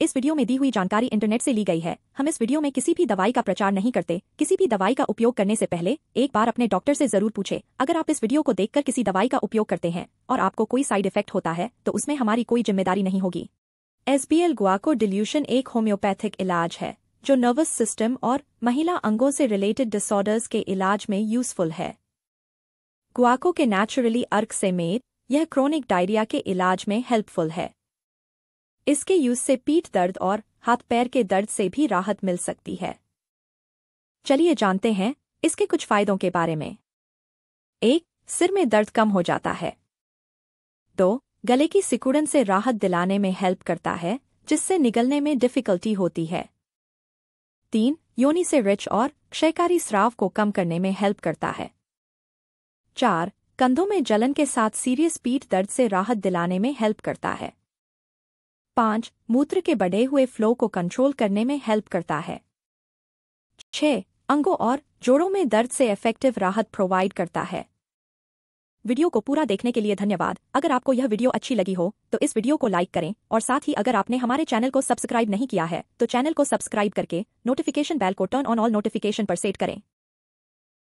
इस वीडियो में दी हुई जानकारी इंटरनेट से ली गई है हम इस वीडियो में किसी भी दवाई का प्रचार नहीं करते किसी भी दवाई का उपयोग करने से पहले एक बार अपने डॉक्टर से जरूर पूछे अगर आप इस वीडियो को देखकर किसी दवाई का उपयोग करते हैं और आपको कोई साइड इफेक्ट होता है तो उसमें हमारी कोई जिम्मेदारी नहीं होगी एल गुआको डिल्यूशन एक होम्योपैथिक इलाज है जो नर्वस सिस्टम और महिला अंगों से रिलेटेड डिसऑर्डर्स के इलाज में यूजफुल है गुआको के नेचुरली अर्क से मेद यह क्रोनिक डायरिया के इलाज में हेल्पफुल है इसके यूज से पीठ दर्द और हाथ पैर के दर्द से भी राहत मिल सकती है चलिए जानते हैं इसके कुछ फायदों के बारे में एक सिर में दर्द कम हो जाता है दो गले की सिकुड़न से राहत दिलाने में हेल्प करता है जिससे निगलने में डिफिकल्टी होती है तीन योनि से रिच और क्षयकारी स्राव को कम करने में हेल्प करता है चार कंधों में जलन के साथ सीरियस पीठ दर्द से राहत दिलाने में हेल्प करता है पाँच मूत्र के बढ़े हुए फ्लो को कंट्रोल करने में हेल्प करता है छह अंगों और जोड़ों में दर्द से इफेक्टिव राहत प्रोवाइड करता है वीडियो को पूरा देखने के लिए धन्यवाद अगर आपको यह वीडियो अच्छी लगी हो तो इस वीडियो को लाइक करें और साथ ही अगर आपने हमारे चैनल को सब्सक्राइब नहीं किया है तो चैनल को सब्सक्राइब करके नोटिफिकेशन बेल को टर्न ऑन ऑल नोटिफिकेशन पर सेट करें